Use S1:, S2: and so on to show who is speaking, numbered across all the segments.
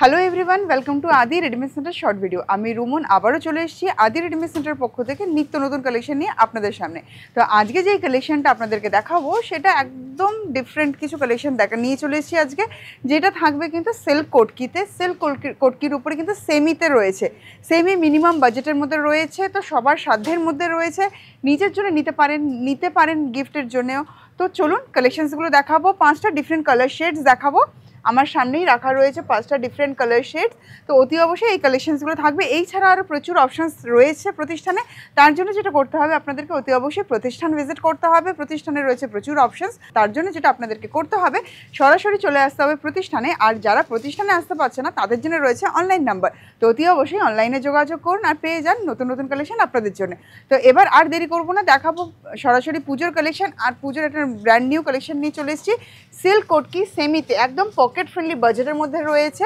S1: hello everyone welcome to Adi readymade centre short video আমি রুমন আবারও চলে এসেছি আদি রেডিমেড সেন্টার পক্ষ থেকে নিত্য নতুন কালেকশন নিয়ে আপনাদের সামনে তো আজকে যে কালেকশনটা আপনাদেরকে দেখাবো সেটা একদম ডিফারেন্ট কিছু কালেকশন দেখা নিয়ে চলে এসেছি আজকে যেটা থাকবে কিন্তু সেল্ক কোটকিতে সেল্ক কোটকির উপরে কিন্তু সেমিতে রয়েছে সেমি মিনিমাম বাজেটের মধ্যে রয়েছে তো সবার সাধ্যের মধ্যে রয়েছে নিজের জন্য নিতে পারেন নিতে পারেন গিফটের জন্যেও তো চলুন কালেকশনসগুলো দেখাবো পাঁচটা ডিফারেন্ট কালার শেডস দেখাবো আমার সামনেই রাখা রয়েছে পাঁচটা ডিফারেন্ট কালার শেড তো অতি অবশ্যই এই কালেকশনসগুলো থাকবে এই ছাড়া আরও প্রচুর অপশানস রয়েছে প্রতিষ্ঠানে তার জন্য যেটা করতে হবে আপনাদেরকে অতি অবশ্যই প্রতিষ্ঠান ভিজিট করতে হবে প্রতিষ্ঠানে রয়েছে প্রচুর অপশানস তার জন্য যেটা আপনাদেরকে করতে হবে সরাসরি চলে আসতে হবে প্রতিষ্ঠানে আর যারা প্রতিষ্ঠানে আসতে পারছে না তাদের জন্য রয়েছে অনলাইন নাম্বার তো অতি অবশ্যই অনলাইনে যোগাযোগ করুন আর পেয়ে যান নতুন নতুন কালেকশন আপনাদের জন্য তো এবার আর দেরি করবো না দেখাবো সরাসরি পুজোর কালেকশন আর পুজোর একটা ব্র্যান্ড নিউ কালেকশন নিয়ে চলে এসেছি সিল্ক কোটকি সেমিতে একদম পক পকেট ফ্রেন্ডলি বাজেটের মধ্যে রয়েছে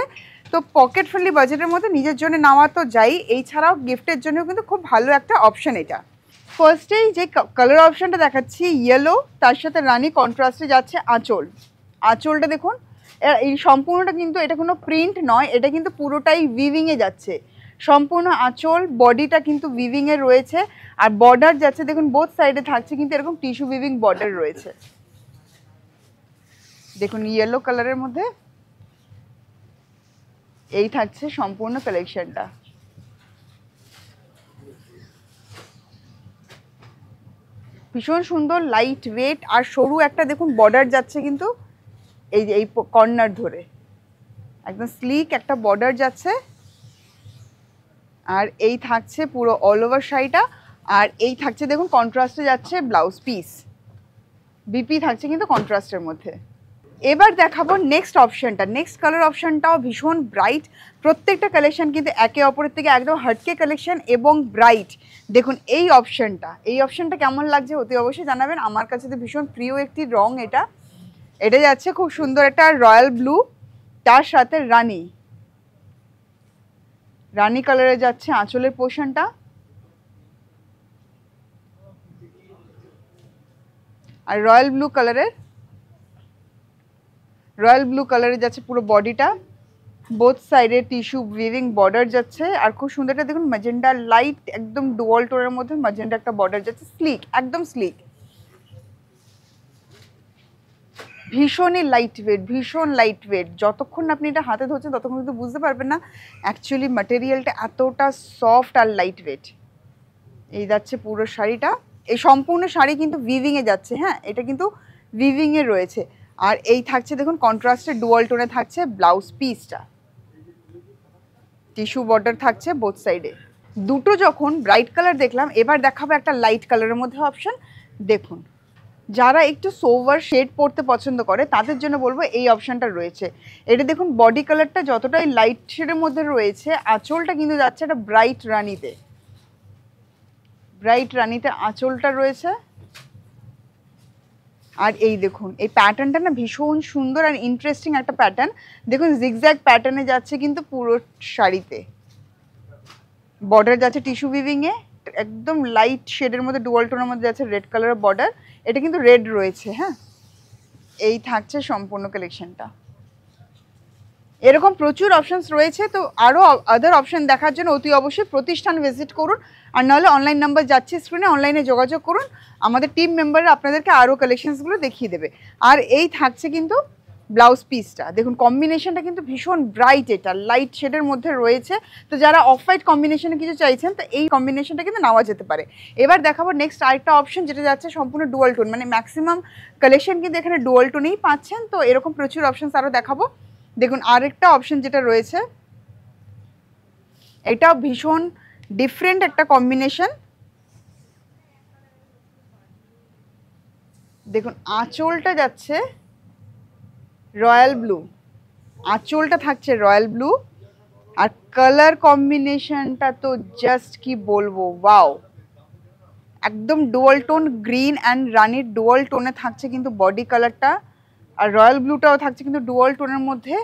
S1: তো পকেট ফ্রেন্ডলি বাজেটের মধ্যে নিজের জন্য নেওয়া তো যাই এইছাড়াও গিফটের জন্য কিন্তু খুব ভালো একটা অপশন এটা ফার্স্টেই যে কালার অপশানটা দেখাচ্ছি ইয়েলো তার সাথে রানি কন্ট্রাস্টে যাচ্ছে আঁচল আঁচলটা দেখুন এই সম্পূর্ণটা কিন্তু এটা কোনো প্রিন্ট নয় এটা কিন্তু পুরোটাই উইভিংয়ে যাচ্ছে সম্পূর্ণ আঁচল বডিটা কিন্তু উইভিংয়ে রয়েছে আর বর্ডার যাচ্ছে দেখুন বোথ সাইডে থাকছে কিন্তু এরকম টিস্যু উইভিং বর্ডার রয়েছে দেখুন ইয়েলো কালারের মধ্যে এই থাকছে সম্পূর্ণ কালেকশনটা ভীষণ সুন্দর লাইট ওয়েট আর সরু একটা দেখুন বর্ডার যাচ্ছে কিন্তু এই এই কর্নার ধরে একদম স্লিক একটা বর্ডার যাচ্ছে আর এই থাকছে পুরো অল ওভার শাড়িটা আর এই থাকছে দেখুন কন্ট্রাস্টে যাচ্ছে ব্লাউজ পিস বিপি থাকছে কিন্তু কন্ট্রাস্টের মধ্যে এবার দেখাবো নেক্সট অপশানটা নেক্সট কালার অপশনটাও ভীষণ ব্রাইট প্রত্যেকটা কালেকশান কিন্তু একে অপরের থেকে একদম হাটকে কালেকশান এবং ব্রাইট দেখুন এই অপশানটা এই অপশানটা কেমন লাগছে অতি অবশ্যই জানাবেন আমার কাছে তো ভীষণ প্রিয় একটি রং এটা এটা যাচ্ছে খুব সুন্দর একটা রয়্যাল ব্লু তার সাথে রানি রানি কালারে যাচ্ছে আঁচলের পোশানটা আর রয়্যাল ব্লু কালারের রয়্যাল ব্লু কালারে যাচ্ছে পুরো বডিটা বোথ সাইডে টিস্যু ব্রিদিং বর্ডার যাচ্ছে আর খুব সুন্দর একটা দেখুন মাজেন্ডা লাইট একদম ডুয়াল টোরের মধ্যে মাজেন্ডা একটা বর্ডার যাচ্ছে স্লিক একদম স্লিক ভীষণই লাইট ওয়েট ভীষণ লাইট ওয়েট যতক্ষণ আপনি এটা হাতে ধরছেন ততক্ষণ কিন্তু বুঝতে পারবেন না অ্যাকচুয়ালি ম্যাটেরিয়ালটা এতটা সফট আর লাইট ওয়েট এই যাচ্ছে পুরো শাড়িটা এই সম্পূর্ণ শাড়ি কিন্তু ভিভিংয়ে যাচ্ছে হ্যাঁ এটা কিন্তু ভিভিংয়ে রয়েছে আর এই থাকছে দেখুন কন্ট্রাস্টের ডুয়াল টোনে থাকছে ব্লাউজ পিসটা টিস্যু বর্ডার থাকছে বোথ সাইডে দুটো যখন ব্রাইট কালার দেখলাম এবার দেখাবো একটা লাইট কালারের মধ্যে অপশন দেখুন যারা একটু সোভার শেড পরতে পছন্দ করে তাদের জন্য বলবো এই অপশানটা রয়েছে এটা দেখুন বডি কালারটা যতটাই লাইট শেডের মধ্যে রয়েছে আঁচলটা কিন্তু যাচ্ছে একটা ব্রাইট রানিতে ব্রাইট রানিতে আঁচলটা রয়েছে আর এই দেখুন এই প্যাটার্নটা না ভীষণ সুন্দর আর ইন্টারেস্টিং একটা প্যাটার্ন দেখুন জিগজ্যাগ প্যাটার্নে যাচ্ছে কিন্তু পুরো শাড়িতে বর্ডার যাচ্ছে টিস্যু উইভিংয়ে একদম লাইট শেডের মধ্যে ডুয়াল টোনের মধ্যে যাচ্ছে রেড কালারের বর্ডার এটা কিন্তু রেড রয়েছে হ্যাঁ এই থাকছে সম্পূর্ণ কালেকশনটা এরকম প্রচুর অপশানস রয়েছে তো আরও আদার অপশান দেখার জন্য অতি অবশ্যই প্রতিষ্ঠান ভিজিট করুন আর নাহলে অনলাইন নাম্বার যাচ্ছে স্ক্রিনে অনলাইনে যোগাযোগ করুন আমাদের টিম মেম্বাররা আপনাদেরকে আরও কালেকশানসগুলো দেখিয়ে দেবে আর এই থাকছে কিন্তু ব্লাউজ পিসটা দেখুন কম্বিনেশনটা কিন্তু ভীষণ ব্রাইট এটা লাইট শেডের মধ্যে রয়েছে তো যারা অফ হোয়াইট কম্বিনেশনে কিছু চাইছেন তো এই কম্বিনেশনটা কিন্তু নেওয়া যেতে পারে এবার দেখাবো নেক্সট আরেকটা অপশন যেটা যাচ্ছে সম্পূর্ণ ডুয়াল টোন মানে ম্যাক্সিমাম কালেকশন কিন্তু এখানে ডুয়াল টোনেই পাচ্ছেন তো এরকম প্রচুর অপশানস আরও দেখাবো দেখুন আরেকটা অপশন যেটা রয়েছে এটা ভীষণ ডিফারেন্ট একটা কম্বিনেশন দেখুন আঁচলটা যাচ্ছে রয়্যাল ব্লু আঁচলটা থাকছে রয়্যাল ব্লু আর কালার কম্বিনেশনটা তো জাস্ট কি বলবো ওয়াও একদম ডুয়াল টোন গ্রিন অ্যান্ড রানির ডুয়াল টোনে থাকছে কিন্তু বডি কালারটা আর রয়্যাল ব্লুটাও থাকছে কিন্তু ডুয়াল টোনের মধ্যে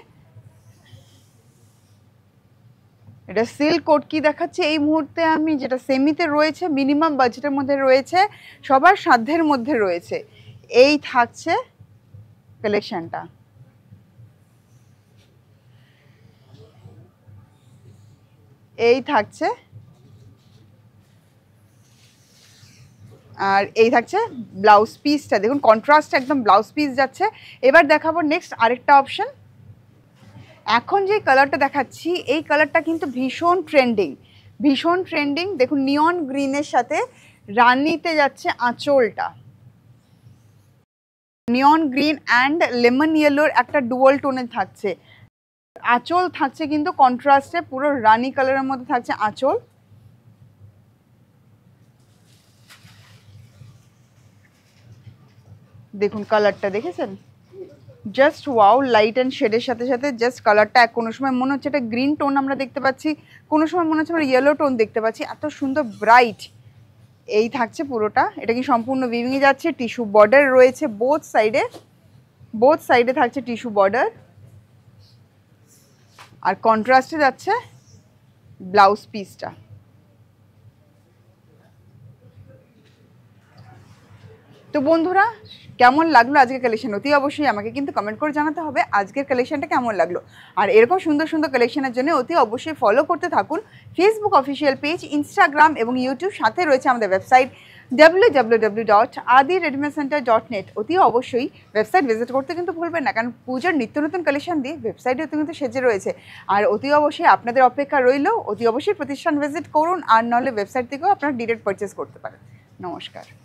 S1: এটা সিল কোড কি দেখাচ্ছে এই মুহূর্তে আমি যেটা সেমিতে রয়েছে মিনিমাম বাজেটের মধ্যে রয়েছে সবার সাধ্যের মধ্যে রয়েছে এই থাকছে কালেকশানটা এই থাকছে আর এই থাকছে ব্লাউজ পিসটা দেখুন কন্ট্রাস্ট একদম ব্লাউজ পিস যাচ্ছে এবার দেখাবো নেক্সট আরেকটা অপশন এখন যে কালারটা দেখাচ্ছি এই কালারটা কিন্তু ভীষণ ট্রেন্ডিং ভীষণ ট্রেন্ডিং দেখুন নিয়ন গ্রিনের সাথে রানিতে যাচ্ছে আঁচলটা নিয়ন গ্রিন অ্যান্ড লেমন ইয়েলোর একটা ডুয়াল টোনে থাকছে আঁচল থাকছে কিন্তু কন্ট্রাস্টে পুরো রানি কালারের মধ্যে থাকছে আঁচল দেখুন কালারটা দেখেছেন জাস্ট ওয়াও লাইট অ্যান্ড শেডের সাথে সাথে জাস্ট কালারটা কোনো সময় মনে হচ্ছে একটা গ্রিন টোন আমরা দেখতে পাচ্ছি কোনো সময় মনে হচ্ছে আমরা ইয়েলো টোন দেখতে পাচ্ছি এত সুন্দর ব্রাইট এই থাকছে পুরোটা এটা কি সম্পূর্ণ উইভিংয়ে যাচ্ছে টিস্যু বর্ডার রয়েছে বোথ সাইডে বোথ সাইডে থাকছে টিস্যু বর্ডার আর কন্ট্রাস্টে যাচ্ছে ব্লাউজ পিসটা তো বন্ধুরা কেমন লাগলো আজকের কালেকশন অতি অবশ্যই আমাকে কিন্তু কমেন্ট করে জানাতে হবে আজকের কালেকশনটা কেমন লাগলো আর এরকম সুন্দর সুন্দর কালেকশনের জন্য অতি অবশ্যই ফলো করতে থাকুন ফেসবুক অফিসিয়াল পেজ ইনস্টাগ্রাম এবং ইউটিউব সাথে রয়েছে আমাদের website W W dot Adi centre dot net অতি অবশ্যই ওয়েবসাইট ভিজিট করতে কিন্তু ভুলবেন না কারণ পূজার নিত্য নতুন কালেকশন দিয়ে ওয়েবসাইটে কিন্তু সেজে রয়েছে আর অতি অবশ্যই আপনাদের অপেক্ষা রইল অতি অবশ্যই প্রতিষ্ঠান ভিজিট করুন আর নাহলে ওয়েবসাইট থেকেও আপনারা ডিরেক্ট পারচেস করতে পারেন নমস্কার